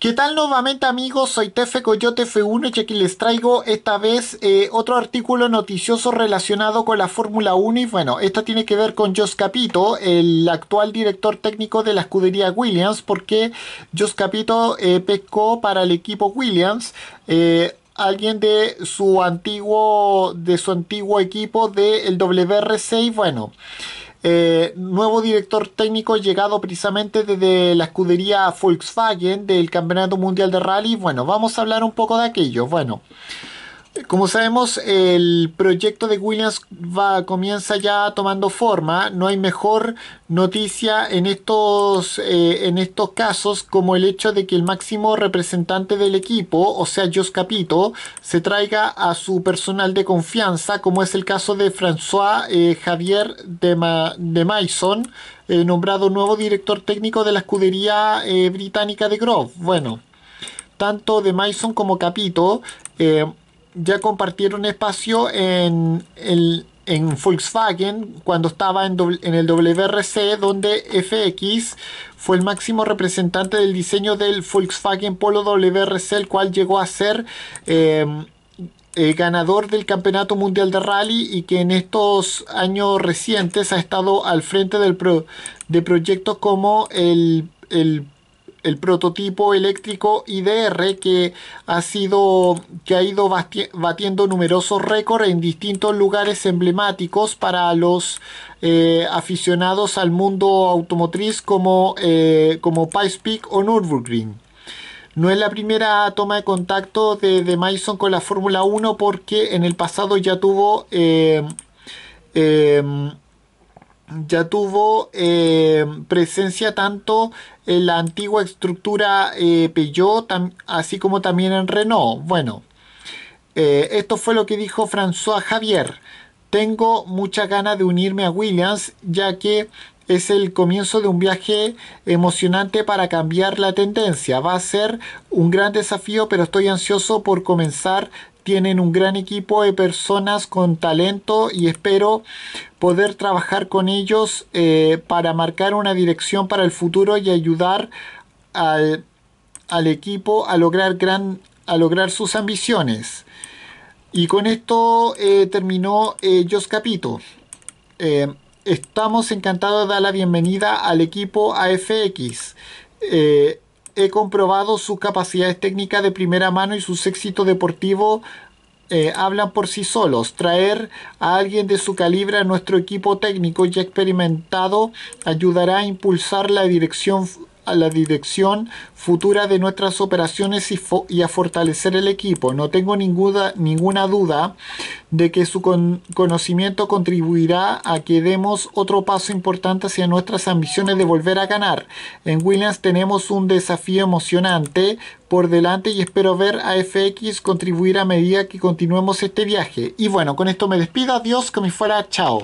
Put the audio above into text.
¿Qué tal nuevamente amigos? Soy Tefe Coyote F1 y aquí les traigo esta vez eh, otro artículo noticioso relacionado con la Fórmula 1 y bueno, esto tiene que ver con Jos Capito, el actual director técnico de la escudería Williams, porque Jos Capito eh, pescó para el equipo Williams eh, alguien de su antiguo de su antiguo equipo del wr WRC y bueno, eh, nuevo director técnico llegado precisamente desde la escudería Volkswagen del Campeonato Mundial de Rally. Bueno, vamos a hablar un poco de aquello. Bueno. Como sabemos, el proyecto de Williams va, comienza ya tomando forma. No hay mejor noticia en estos, eh, en estos casos como el hecho de que el máximo representante del equipo, o sea, Jos Capito, se traiga a su personal de confianza, como es el caso de François eh, Javier de, Maison, eh, nombrado nuevo director técnico de la escudería británica de Grove. Bueno, tanto de Maison como Capito ya compartieron espacio en, el, en Volkswagen cuando estaba en, el WRC, donde FX fue el máximo representante del diseño del Volkswagen Polo WRC, el cual llegó a ser em, ganador del Campeonato Mundial de Rally y que en estos años recientes ha estado al frente del de proyectos como el, el el prototipo eléctrico IDR que ha sido ha ido batiendo numerosos récords en distintos lugares emblemáticos para los eh, aficionados al mundo automotriz como, eh, como Peak o Nürburgring. No es la primera toma de contacto de, de Mason con la Fórmula 1 porque en el pasado ya tuvo eh, eh, ya tuvo eh, presencia tanto en la antigua estructura eh, Peugeot, así como también en Renault. Bueno, eh, esto fue lo que dijo François Javier. Tengo muchas ganas de unirme a Williams, ya que es el comienzo de un viaje emocionante para cambiar la tendencia. Va a ser un gran desafío, pero estoy ansioso por comenzar tienen un gran equipo de personas con talento y espero poder trabajar con ellos eh, para marcar una dirección para el futuro y ayudar al, equipo a lograr, gran, a lograr sus ambiciones. Y con esto eh, terminó eh, Jos Capito. Eh, estamos encantados de dar la bienvenida al equipo AFX he comprobado sus capacidades técnicas de primera mano y sus éxitos deportivos eh, hablan por sí solos. Traer a alguien de su calibre a nuestro equipo técnico ya experimentado ayudará a impulsar la dirección a la dirección futura de nuestras operaciones y, y, a fortalecer el equipo. No tengo ninguna, ninguna duda de que su conocimiento contribuirá a que demos otro paso importante hacia nuestras ambiciones de volver a ganar. En Williams tenemos un desafío emocionante por delante y espero ver a FX contribuir a medida que continuemos este viaje. Y bueno, con esto me despido, adiós, que me fuera, chao.